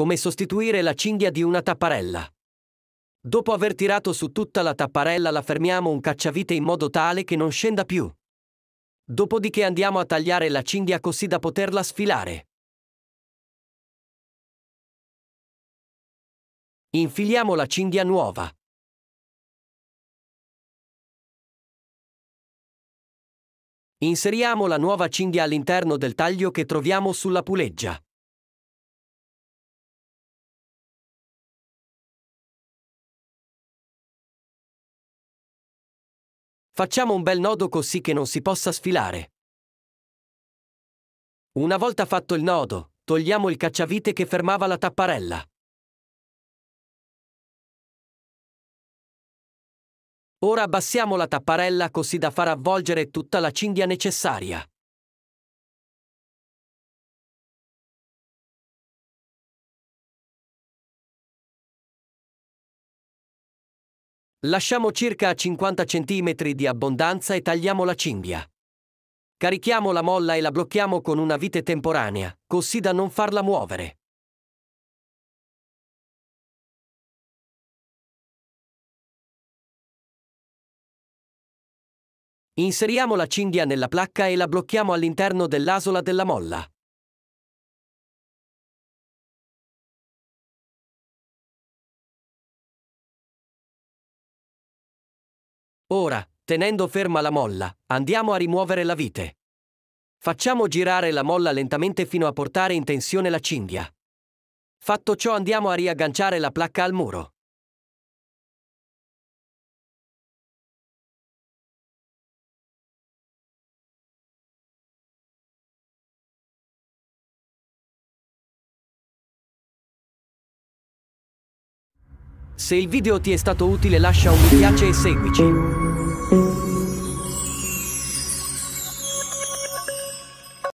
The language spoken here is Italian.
come sostituire la cinghia di una tapparella. Dopo aver tirato su tutta la tapparella la fermiamo un cacciavite in modo tale che non scenda più. Dopodiché andiamo a tagliare la cinghia così da poterla sfilare. Infiliamo la cinghia nuova. Inseriamo la nuova cinghia all'interno del taglio che troviamo sulla puleggia. Facciamo un bel nodo così che non si possa sfilare. Una volta fatto il nodo, togliamo il cacciavite che fermava la tapparella. Ora abbassiamo la tapparella così da far avvolgere tutta la cinghia necessaria. Lasciamo circa 50 cm di abbondanza e tagliamo la cinghia. Carichiamo la molla e la blocchiamo con una vite temporanea, così da non farla muovere. Inseriamo la cinghia nella placca e la blocchiamo all'interno dell'asola della molla. Ora, tenendo ferma la molla, andiamo a rimuovere la vite. Facciamo girare la molla lentamente fino a portare in tensione la cinghia. Fatto ciò andiamo a riagganciare la placca al muro. Se il video ti è stato utile lascia un mi piace e seguici.